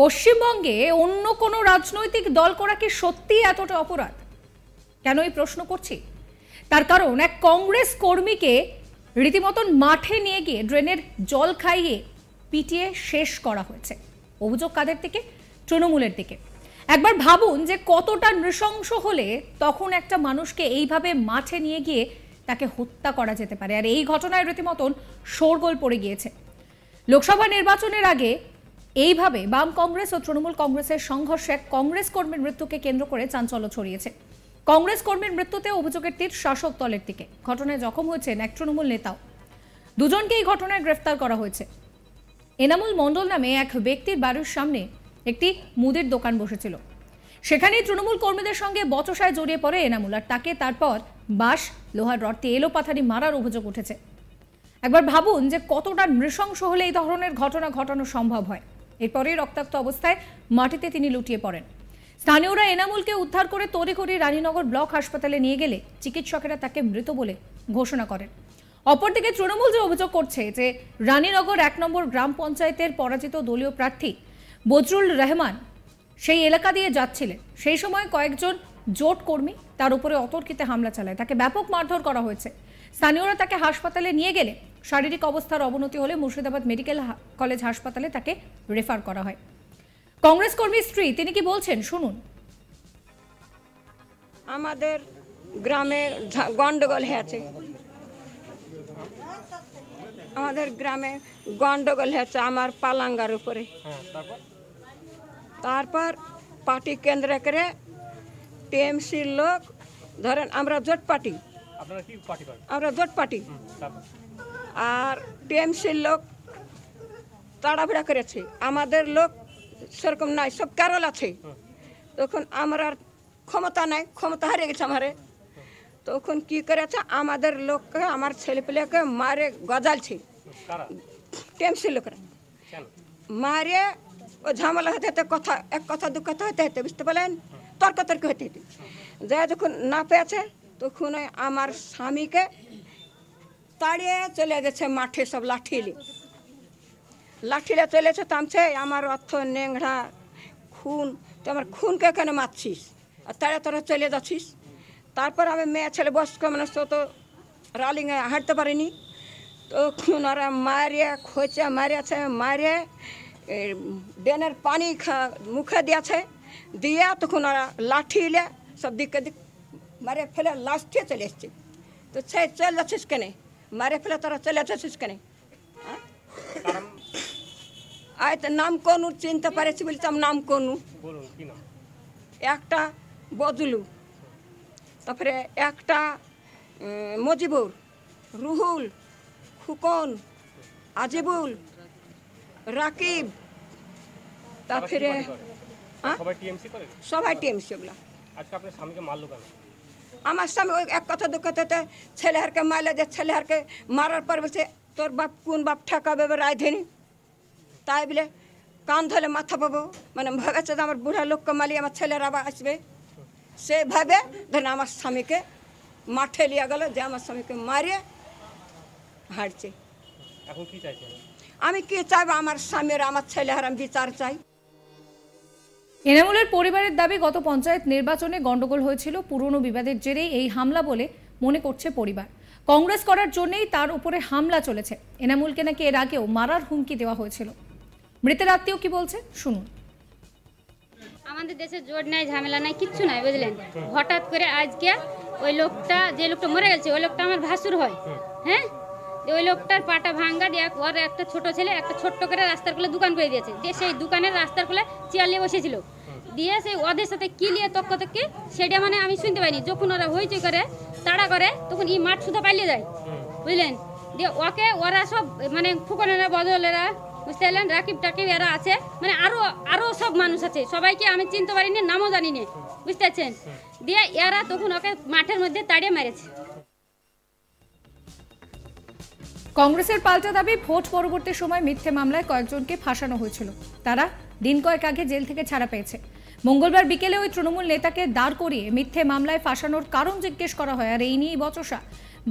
পশ্চিমবঙ্গে অন্য কোনো রাজনৈতিক দল করা কি সত্যি এতটা অপরাধ কেন এই প্রশ্ন করছি তার কারণ এক কংগ্রেস কর্মীকে রীতিমতন মাঠে নিয়ে গিয়ে ড্রেনের জল খাইয়ে পিটিয়ে শেষ করা হয়েছে অভিযোগ কাদের থেকে তৃণমূলের দিকে একবার ভাবুন যে কতটা নৃশংস হলে তখন একটা মানুষকে এইভাবে মাঠে নিয়ে গিয়ে তাকে হত্যা করা যেতে পারে আর এই ঘটনায় রীতিমতন শোরগোল পড়ে গিয়েছে লোকসভা নির্বাচনের আগে এইভাবে বাম কংগ্রেস ও তৃণমূল কংগ্রেসের সংঘর্ষে কংগ্রেস কর্মীর মৃত্যুকে কেন্দ্র করে চাঞ্চল্য ছড়িয়েছে কংগ্রেস কর্মীর মৃত্যুতে অভিযোগের তীর শাসক দলের দিকে ঘটনায় জখম হয়েছেন এক তৃণমূল নেতাও দুজনকে এই ঘটনায় গ্রেফতার করা হয়েছে এনামুল মণ্ডল নামে এক ব্যক্তির বাড়ির সামনে একটি মুদের দোকান বসেছিল সেখানেই তৃণমূল কর্মীদের সঙ্গে বচসায় জড়িয়ে পড়ে এনামুল আর তাকে তারপর বাঁশ লোহার রড দিয়ে এলো পাথারি মারার অভিযোগ উঠেছে একবার ভাবুন যে কতটা নৃশংস হলে এই ধরনের ঘটনা ঘটানো সম্ভব হয় এরপরে রক্তাক্ত অবস্থায় মাটিতে তিনি লুটিয়ে পড়েন স্থানীয়রা এনামুলকে উদ্ধার করে তড়িঘড়ি রানীনগর ব্লক হাসপাতালে নিয়ে গেলে চিকিৎসকেরা তাকে মৃত বলে ঘোষণা করেন অপরদিকে তৃণমূল যে অভিযোগ করছে যে রানীনগর এক নম্বর গ্রাম পঞ্চায়েতের পরাজিত দলীয় প্রার্থী বজরুল রহমান সেই এলাকা দিয়ে যাচ্ছিলেন সেই সময় কয়েকজন জোট কর্মী তার উপরে অতর্কিতে হামলা চালায় তাকে ব্যাপক মারধর করা হয়েছে স্থানীয়রা তাকে হাসপাতালে নিয়ে গেলে শারীরিক অবস্থার অবনতি হলে মুর্শিদাবাদ মেডিকেল কলেজ হাসপাতালে তাকে রেফার করা হয় কংগ্রেস কর্মীর স্ত্রী তিনি কি বলছেন শুনুন আমাদের গ্রামে গন্ডগোল হয়েছে আমাদের গ্রামে গন্ডগোল হয়েছে আমার পালাঙ্গার উপরে তারপর পার্টি কেন্দ্রে করে টিএমসির লোক ধরেন আমরা জোট পার্টি আমরা জোট পার্টি আর টিএমসির লোক তাড়াভিড়া করেছে আমাদের লোক সেরকম নাই সব কেরল আছে তখন আমার আর ক্ষমতা নাই ক্ষমতা হারিয়ে গেছে আমারে তখন কি করেছে আমাদের লোককে আমার ছেলে পেলেকে মারে গজালছে টিএমসির লোকরা মারে ও ঝামেলা হতে হতে কথা এক কথা দু কথা হতে হতে বুঝতে পারলেন তর্ক তর্ক হতে হতে যা যখন না পেয়েছে তখন আমার স্বামীকে তাড়িয়ে চলে গেছে মাঠে সব লাঠিলে লাঠিলে চলেছে তামছে আমার অর্থ নেংড়া খুন তো আমার খুনকে কেন মারছিস আর তাড়া তোরা চলে যাচ্ছিস তারপর আমি মেয়ে ছেলে বয়স্ক মানুষ তো রালিংয়ে হাঁটতে পারিনি তো খুন ওরা মারিয়া খোঁচে মারিয়াছে মারিয়ে ডেনের পানি খা মুখে দিয়েছে দিয়ে তখন ওরা লাঠি সব দিকে দিক মারে ফেলে লাস্টে চলে এসছে তো সে চলে যাচ্ছিস কেনে মারে ফেলে তোরা চলে जाते कने আয় তো নাম কোন চিনতে পারেছি বলি তার নাম কোন একটা বদলু তারপরে একটা মজিবুর রুহুল খুকন আজিবুল রাকিব তারপরে সবাই টিএমসি ওগুলা আজকে আপনার স্বামীকে মারলো কেন আমার স্বামী ওই এক কথা দু কথাতে ছেলেহারকে মাইলে যে ছেলেহারকে মারার পর বলছে তোর বাপ কোন বাপ ঠেকাবে রায়ধিনী তাই বলে কান ধরে মাথা পাবো মানে ভেবেছে যে আমার বুড়া লোককে মালি আমার ছেলের আবার আসবে সে ভাবে ধরেন আমার স্বামীকে মাঠে লিয়া গেল যে আমার স্বামীকে মারিয়ে হাঁটছে আমি কি চাইবো আমার স্বামীর আমার ছেলেহার আমি বিচার চাই এনামুলের পরিবারের দাবি গত পঞ্চায়েত নির্বাচনে গণ্ডগোল হয়েছিল পুরনো বিবাদের জেরে এই হামলা বলে মনে করছে পরিবার কংগ্রেস করার জন্যই তার উপরে হামলা চলেছে এনামুলকে নাকি এর আগেও মারার হুমকি দেওয়া হয়েছিল মৃতের আত্মীয় কি বলছে শুনুন আমাদের দেশে জোর নাই ঝামেলা নাই কিচ্ছু নাই বুঝলেন হঠাৎ করে আজকে ওই লোকটা যে লোকটা মরে গেছে ওই লোকটা আমার ভাসুর হয় হ্যাঁ ওই লোকটার পাটা ভাঙ্গা দিয়ে ওর একটা ছোট ছেলে একটা ছোট্ট করে রাস্তার কোলে দোকান করে দিয়েছে দিয়ে সেই দোকানের রাস্তার কোলে চেয়ার নিয়ে বসেছিল দিয়ে সেই ওদের সাথে কি নিয়ে তক্ক তক্কি সেটা মানে আমি শুনতে পাইনি যখন ওরা হইচই করে তাড়া করে তখন ই মাঠ শুধু পালিয়ে যায় বুঝলেন দিয়ে ওকে ওরা সব মানে ফুকনেরা বদলেরা বুঝতে পারলেন রাকিব টাকিব এরা আছে মানে আরও আরও সব মানুষ আছে সবাইকে আমি চিনতে পারিনি নামও জানি না বুঝতে পারছেন দিয়ে এরা তখন ওকে মাঠের মধ্যে তাড়িয়ে মেরেছে কংগ্রেসের পাল্টা দাবি ভোট পরবর্তী সময় মিথ্যে মামলায় কয়েকজনকে ফাঁসানো হয়েছিল তারা দিন কয়েক আগে জেল থেকে ছাড়া পেয়েছে মঙ্গলবার বিকেলে ওই তৃণমূল নেতাকে দাঁড় করিয়ে মিথ্যে মামলায় ফাঁসানোর কারণ জিজ্ঞেস করা হয় আর এই নিয়েই বচসা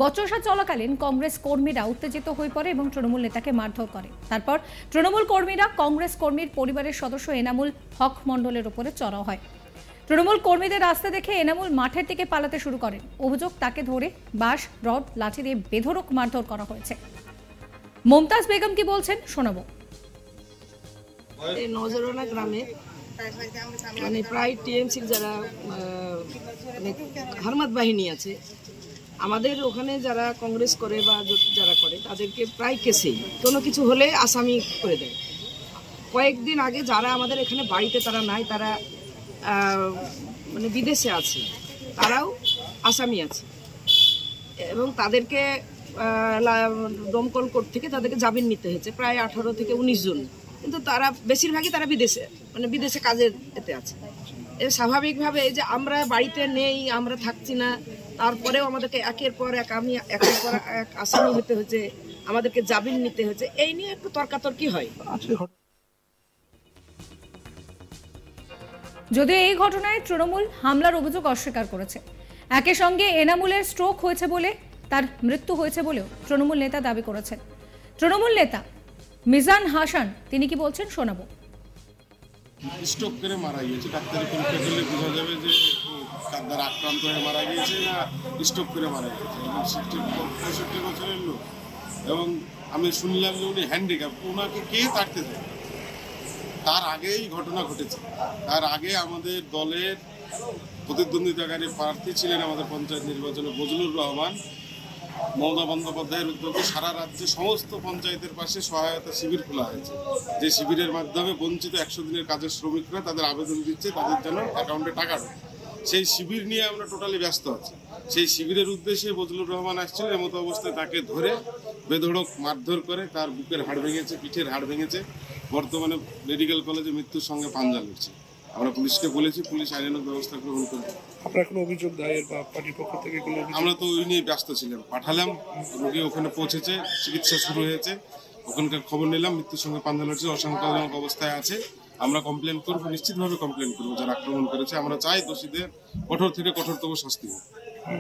বচসা চলাকালীন কংগ্রেস কর্মীরা উত্তেজিত হয়ে পড়ে এবং তৃণমূল নেতাকে মারধর করে তারপর তৃণমূল কর্মীরা কংগ্রেস কর্মীর পরিবারের সদস্য এনামুল হক মণ্ডলের ওপরে চড়াও হয় তৃণমূল কর্মীদের রাস্তা দেখে এনামুল মাঠের দিকে পালাতে শুরু করেন অভিযোগ তাকে ধরে বাঁশ রড লাঠি দিয়ে বেধরক মারধর করা হয়েছে মমতাজ বেগম কি বলছেন শোনাবো নজরানা গ্রামে মানে প্রায় টিএমসির যারা মানে হারমাত বাহিনী আছে আমাদের ওখানে যারা কংগ্রেস করে বা যারা করে তাদেরকে প্রায় কেসেই কোনো কিছু হলে আসামি করে দেয় কয়েকদিন আগে যারা আমাদের এখানে বাড়িতে তারা নাই তারা মানে বিদেশে আছে তারাও আসামি আছে এবং তাদেরকে দমকল কোর্ট থেকে তাদেরকে জামিন নিতে হয়েছে প্রায় আঠারো থেকে উনিশ জন কিন্তু তারা বেশিরভাগই তারা বিদেশে মানে বিদেশে কাজের এতে আছে স্বাভাবিকভাবে যে আমরা বাড়িতে নেই আমরা থাকছি না তারপরেও আমাদেরকে একের পর এক আমি একের পর এক আসামি হতে হয়েছে আমাদেরকে জামিন নিতে হয়েছে এই নিয়ে একটু তর্কাতর্কি হয় যদিও এই ঘটনায় তৃণমূল হামলার অভিযোগ অস্বীকার করেছে একই সঙ্গে এনামুলের স্ট্রোক হয়েছে বলে তার মৃত্যু হয়েছে বলেও তৃণমূল নেতা দাবি করেছেন তৃণমূল নেতা মিজান হাসান তিনি কি বলছেন শোনাবো স্ট্রোক করে মারা গিয়েছে পরীক্ষা করলে বোঝা যাবে যে তার দ্বারা আক্রান্ত হয়ে মারা গিয়েছে না স্ট্রোক করে মারা গিয়েছে এবং সিক্সটি পঁয়ষট্টি বছরের লোক এবং আমি শুনলাম যে উনি হ্যান্ডিক্যাপ ওনাকে কে তাড়তে তার আগেই ঘটনা ঘটেছে তার আগে আমাদের দলের প্রতিদ্বন্দ্বিতাকারী প্রার্থী ছিলেন আমাদের পঞ্চায়েত নির্বাচনে বজলুর রহমান মমতা বন্দ্যোপাধ্যায়ের উদ্যোগে সারা রাজ্যে সমস্ত পঞ্চায়েতের পাশে সহায়তা শিবির খোলা হয়েছে যে শিবিরের মাধ্যমে বঞ্চিত একশো দিনের কাজের শ্রমিকরা তাদের আবেদন দিচ্ছে তাদের জন্য অ্যাকাউন্টে টাকা ঢোকে সেই শিবির নিয়ে আমরা টোটালি ব্যস্ত আছি সেই শিবিরের উদ্দেশ্যে বজলুর রহমান আসছিল এমত অবস্থায় তাকে ধরে বেধড়ক মারধর করে তার বুকের হাড় ভেঙেছে পিঠের হাড় ভেঙেছে বর্তমানে মেডিকেল কলেজে মৃত্যুর সঙ্গে পাঞ্জা লড়ছে আমরা পুলিশকে বলেছি পুলিশ আইনানক ব্যবস্থা গ্রহণ করবে আপনার কোনো অভিযোগ দায়ের বা পার্টির পক্ষ থেকে কোনো আমরা তো ওই নিয়ে ব্যস্ত ছিলাম পাঠালাম রোগী ওখানে পৌঁছেছে চিকিৎসা শুরু হয়েছে ওখানকার খবর নিলাম মৃত্যুর সঙ্গে পান্ধা লড়ছে অসংখ্যজনক অবস্থায় আছে আমরা কমপ্লেন করব নিশ্চিতভাবে কমপ্লেন করব যারা আক্রমণ করেছে আমরা চাই দোষীদের কঠোর থেকে কঠোরতম শাস্তি হোক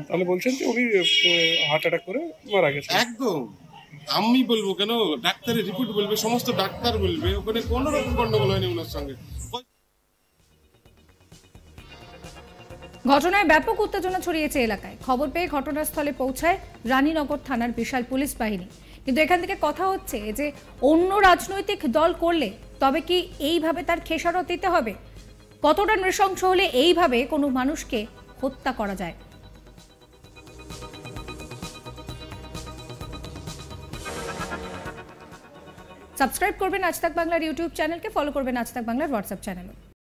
তাহলে বলছেন যে উনি হার্ট অ্যাটাক করে মারা গেছে একদম আমি বলবো কেন ডাক্তারের রিপোর্ট বলবে সমস্ত ডাক্তার বলবে ওখানে কোনো রকম গন্ডগোল হয়নি ওনার সঙ্গে ঘটনায় ব্যাপক উত্তেজনা ছড়িয়েছে এলাকায় খবর পেয়ে ঘটনাস্থলে পৌঁছায় রানীনগর থানার বিশাল পুলিশ বাহিনী কিন্তু এখান থেকে কথা হচ্ছে যে অন্য রাজনৈতিক দল করলে তবে কি এইভাবে তার খেসারত দিতে হবে কতটা নৃশংস হলে এইভাবে কোনো মানুষকে হত্যা করা যায় সাবস্ক্রাইব করবেন আজ তাক বাংলার ইউটিউব চ্যানেলকে ফলো করবেন আজ তাক বাংলার হোয়াটসঅ্যাপ চ্যানেলও